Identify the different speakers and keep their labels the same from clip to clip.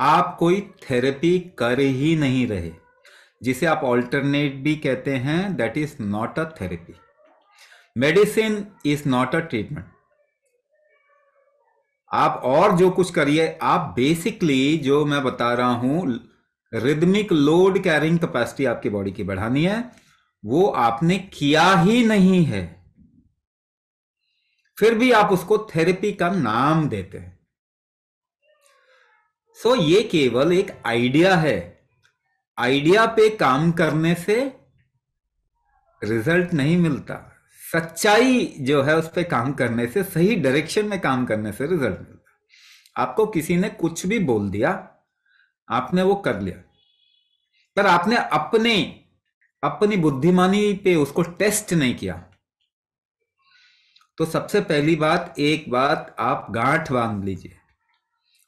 Speaker 1: आप कोई थेरेपी कर ही नहीं रहे जिसे आप ऑल्टरनेट भी कहते हैं that is not a therapy medicine is not a treatment आप और जो कुछ करिए आप बेसिकली जो मैं बता रहा हूं रिदमिक लोड कैरिंग कैपेसिटी आपकी बॉडी की बढ़ानी है वो आपने किया ही नहीं है फिर भी आप उसको थेरेपी का नाम देते हैं सो so, ये केवल एक आइडिया है आइडिया पे काम करने से रिजल्ट नहीं मिलता सच्चाई जो है उस पर काम करने से सही डायरेक्शन में काम करने से रिजल्ट मिलता आपको किसी ने कुछ भी बोल दिया आपने वो कर लिया पर आपने अपने अपनी बुद्धिमानी पे उसको टेस्ट नहीं किया तो सबसे पहली बात एक बात आप गांठ बांध लीजिए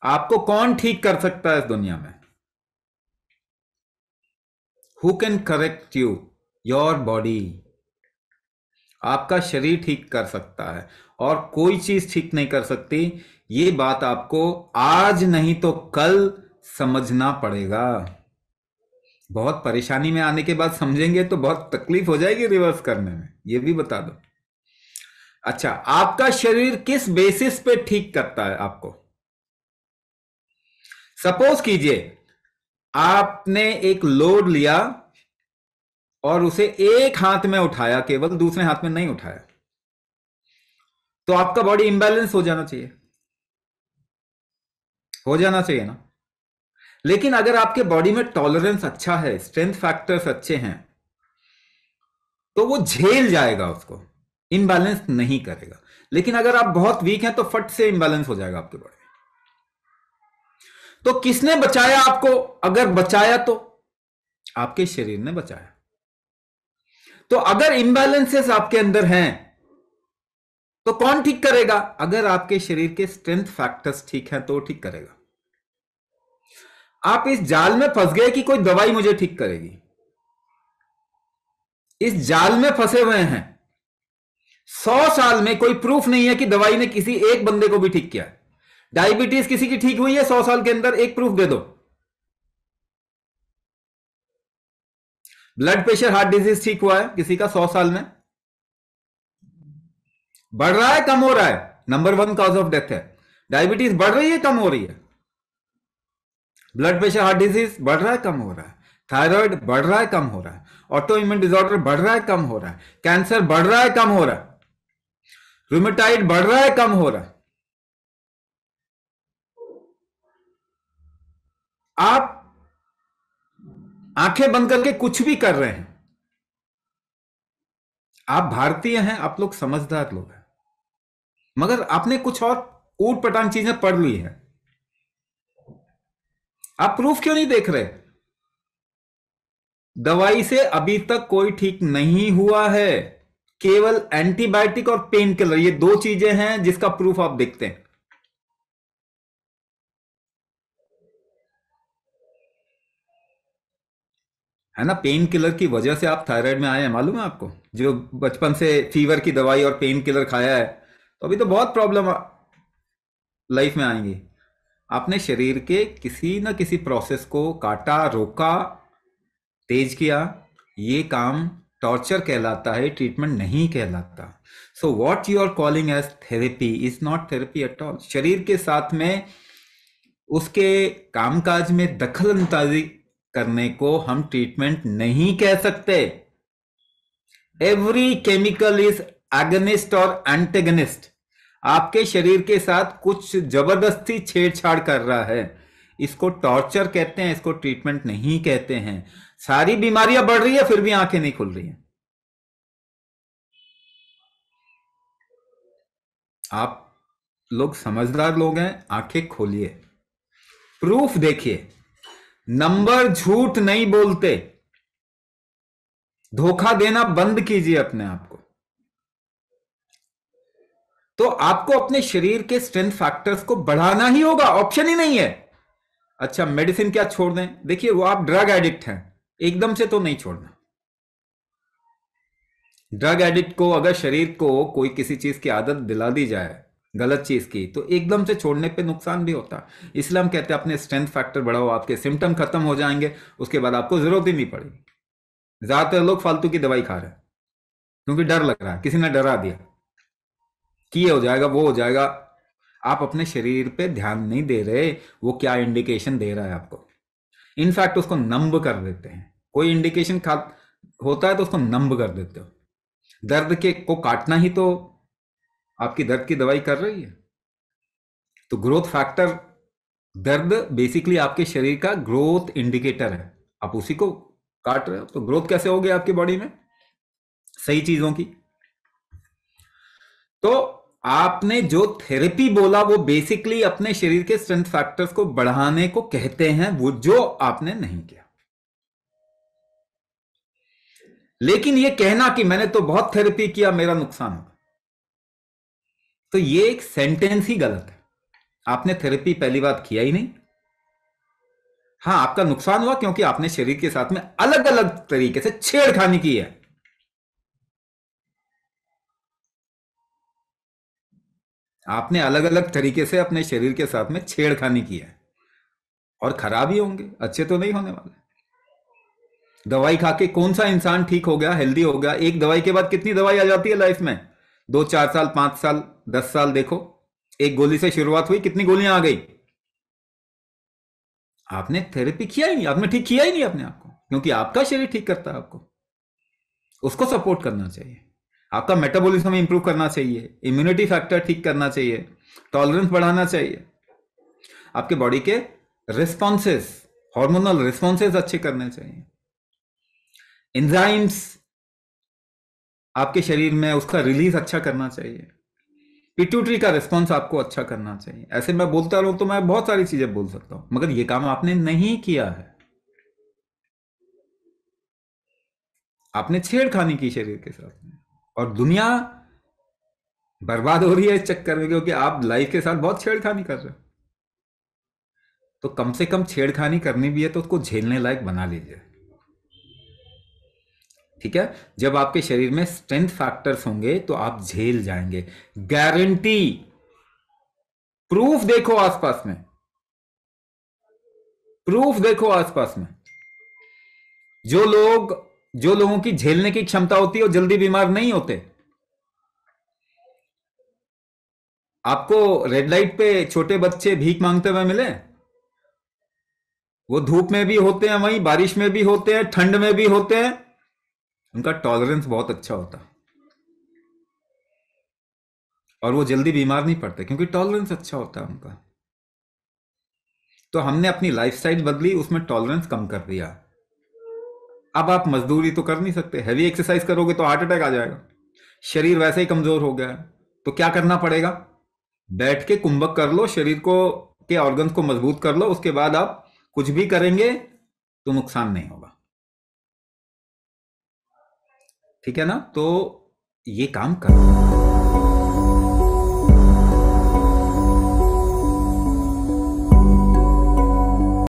Speaker 1: आपको कौन ठीक कर सकता है इस दुनिया में who can correct you your body आपका शरीर ठीक कर सकता है और कोई चीज ठीक नहीं कर सकती ये बात आपको आज नहीं तो कल समझना पड़ेगा बहुत परेशानी में आने के बाद समझेंगे तो बहुत तकलीफ हो जाएगी रिवर्स करने में ये भी बता दो अच्छा आपका शरीर किस बेसिस पे ठीक करता है आपको सपोज कीजिए आपने एक लोड लिया और उसे एक हाथ में उठाया केवल दूसरे हाथ में नहीं उठाया तो आपका बॉडी इंबैलेंस हो जाना चाहिए हो जाना चाहिए ना लेकिन अगर आपके बॉडी में टॉलरेंस अच्छा है स्ट्रेंथ फैक्टर्स अच्छे हैं तो वो झेल जाएगा उसको इंबैलेंस नहीं करेगा लेकिन अगर आप बहुत वीक हैं तो फट से इंबैलेंस हो जाएगा आपके बॉडी तो किसने बचाया आपको अगर बचाया तो आपके शरीर ने बचाया तो अगर इंबैलेंसेस आपके अंदर हैं तो कौन ठीक करेगा अगर आपके शरीर के स्ट्रेंथ फैक्टर्स ठीक हैं तो ठीक करेगा आप इस जाल में फंस गए कि कोई दवाई मुझे ठीक करेगी इस जाल में फंसे हुए हैं सौ साल में कोई प्रूफ नहीं है कि दवाई ने किसी एक बंदे को भी ठीक किया है डायबिटीज किसी की ठीक हुई है सौ साल के अंदर एक प्रूफ दे दो ब्लड प्रेशर हार्ट डिजीज ठीक हुआ है किसी का सौ साल में बढ़ रहा है कम हो रहा है number one cause of death है डायबिटीज बढ़ रही है कम हो रही है ब्लड प्रेशर हार्ट डिजीज बढ़ रहा है कम हो रहा है थायराइड बढ़ रहा है कम हो रहा है ऑटो इम्यून डिजॉर्डर बढ़ रहा है कम हो रहा है कैंसर बढ़ रहा है कम हो रहा है रूमिटाइड बढ़ रहा है कम हो रहा है आप आंखें बंद करके कुछ भी कर रहे हैं आप भारतीय हैं आप लोग समझदार लोग हैं मगर आपने कुछ और ऊट पटान चीजें पढ़ ली है आप प्रूफ क्यों नहीं देख रहे दवाई से अभी तक कोई ठीक नहीं हुआ है केवल एंटीबायोटिक और पेन किलर ये दो चीजें हैं जिसका प्रूफ आप देखते हैं है ना पेन किलर की वजह से आप थायराइड में आए हैं मालूम है आपको जो बचपन से फीवर की दवाई और पेन किलर खाया है तो अभी तो बहुत प्रॉब्लम लाइफ में आएंगी आपने शरीर के किसी न किसी प्रोसेस को काटा रोका तेज किया ये काम टॉर्चर कहलाता है ट्रीटमेंट नहीं कहलाता so what you are calling as therapy is not therapy at all शरीर के साथ में उसके कामकाज में दखल अंदाजी करने को हम ट्रीटमेंट नहीं कह सकते एवरी केमिकल इज एगनिस्ट और एंटेगनिस्ट आपके शरीर के साथ कुछ जबरदस्ती छेड़छाड़ कर रहा है इसको टॉर्चर कहते हैं इसको ट्रीटमेंट नहीं कहते हैं सारी बीमारियां बढ़ रही है फिर भी आंखें नहीं खुल रही हैं आप लोग समझदार लोग हैं आंखें खोलिए प्रूफ देखिए नंबर झूठ नहीं बोलते धोखा देना बंद कीजिए अपने आप को तो आपको अपने शरीर के स्ट्रेंथ फैक्टर्स को बढ़ाना ही होगा ऑप्शन ही नहीं है अच्छा मेडिसिन क्या छोड़ दें देखिए वो आप ड्रग एडिक्ट हैं एकदम से तो नहीं छोड़ना ड्रग एडिक्ट को अगर शरीर को कोई किसी चीज की आदत दिला दी जाए गलत चीज़ की तो एकदम से छोड़ने पे नुकसान भी होता है इसलिए हम कहते हैं अपने स्ट्रेंथ फैक्टर बढ़ाओ आपके सिम्टम खत्म हो जाएंगे उसके बाद आपको जरूरत ही नहीं पड़ेगी ज़्यादातर लोग फालतू की दवाई खा रहे हैं क्योंकि डर लग रहा है किसी ने डरा दिया कि ये हो जाएगा वो हो जाएगा आप अपने शरीर पे ध्यान नहीं दे रहे वो क्या इंडिकेशन दे रहा है आपको इनफैक्ट उसको नम्ब कर देते हैं कोई इंडिकेशन खा होता है तो उसको नम्ब कर देते हो दर्द के को काटना ही तो आपकी दर्द की दवाई कर रही है तो ग्रोथ फैक्टर दर्द बेसिकली आपके शरीर का ग्रोथ इंडिकेटर है आप उसी को काट रहे हो तो ग्रोथ कैसे होगी आपकी बॉडी में सही चीजों की तो आपने जो थेरेपी बोला वो बेसिकली अपने शरीर के स्ट्रेंथ फैक्टर्स को बढ़ाने को कहते हैं वो जो आपने नहीं किया लेकिन ये कहना कि मैंने तो बहुत थेरेपी किया मेरा नुकसान हो तो ये एक सेंटेंस ही गलत है आपने थेरेपी पहली बात किया ही नहीं हां आपका नुकसान हुआ क्योंकि आपने शरीर के साथ में अलग अलग तरीके से छेड़खानी की है आपने अलग अलग तरीके से अपने शरीर के साथ में छेड़खानी की है और खराब ही होंगे अच्छे तो नहीं होने वाले दवाई खा के कौन सा इंसान ठीक हो गया हेल्दी हो गया एक दवाई के बाद कितनी दवाई आ जाती है लाइफ में दो चार साल पांच साल दस साल देखो एक गोली से शुरुआत हुई कितनी गोलियां आ गई आपने थेरेपी किया ही नहीं आपने ठीक किया ही नहीं अपने आपको क्योंकि आपका शरीर ठीक करता है आपको उसको सपोर्ट करना चाहिए आपका मेटाबॉलिज्म इंप्रूव करना चाहिए इम्यूनिटी फैक्टर ठीक करना चाहिए टॉलरेंस बढ़ाना चाहिए आपके बॉडी के रिस्पॉन्सेस हॉर्मोनल रिस्पॉन्सेस अच्छे करने चाहिए एंजाइम्स आपके शरीर में उसका रिलीज अच्छा करना चाहिए पिट्यूटरी का रिस्पॉन्स आपको अच्छा करना चाहिए ऐसे मैं बोलता रहूं तो मैं बहुत सारी चीजें बोल सकता हूं मगर ये काम आपने नहीं किया है आपने छेड़खानी की शरीर के साथ में और दुनिया बर्बाद हो रही है इस चक्कर में क्योंकि आप लाइफ के साथ बहुत छेड़खानी कर रहे हो तो कम से कम छेड़खानी करनी भी है तो उसको झेलने लायक बना लीजिए ठीक है जब आपके शरीर में स्ट्रेंथ फैक्टर्स होंगे तो आप झेल जाएंगे गारंटी प्रूफ देखो आसपास में प्रूफ देखो आसपास में जो लोग जो लोगों की झेलने की क्षमता होती है वो जल्दी बीमार नहीं होते आपको रेड लाइट पे छोटे बच्चे भीख मांगते हुए मिले वो धूप में भी होते हैं वहीं बारिश में भी होते हैं ठंड में भी होते हैं उनका टॉलरेंस बहुत अच्छा होता और वो जल्दी बीमार नहीं पड़ते क्योंकि टॉलरेंस अच्छा होता है उनका तो हमने अपनी स्टाइल बदली उसमें टॉलरेंस कम कर दिया अब आप मजदूरी तो कर नहीं सकते हैवी एक्सरसाइज करोगे तो हार्ट अटैक आ जाएगा शरीर वैसे ही कमजोर हो गया है तो क्या करना पड़ेगा बैठ के कुंभक कर लो शरीर को के ऑर्गन्स को मजबूत कर लो उसके बाद आप कुछ भी करेंगे तो नुकसान नहीं होगा ठीक है ना तो ये काम कर